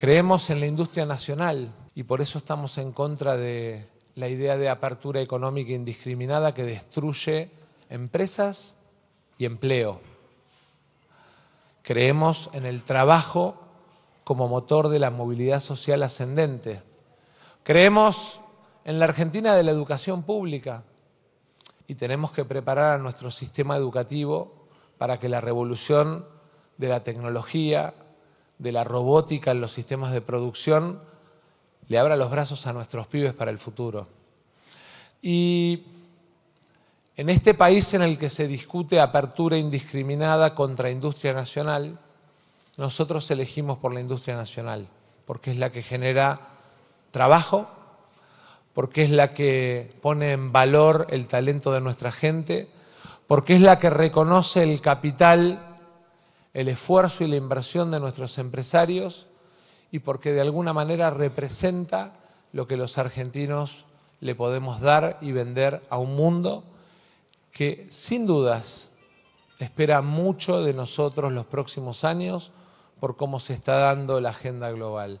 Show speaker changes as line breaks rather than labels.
Creemos en la industria nacional y por eso estamos en contra de la idea de apertura económica indiscriminada que destruye empresas y empleo. Creemos en el trabajo como motor de la movilidad social ascendente. Creemos en la Argentina de la educación pública y tenemos que preparar a nuestro sistema educativo para que la revolución de la tecnología, de la robótica en los sistemas de producción le abra los brazos a nuestros pibes para el futuro. Y en este país en el que se discute apertura indiscriminada contra industria nacional, nosotros elegimos por la industria nacional, porque es la que genera trabajo, porque es la que pone en valor el talento de nuestra gente, porque es la que reconoce el capital el esfuerzo y la inversión de nuestros empresarios y porque de alguna manera representa lo que los argentinos le podemos dar y vender a un mundo que sin dudas espera mucho de nosotros los próximos años por cómo se está dando la agenda global.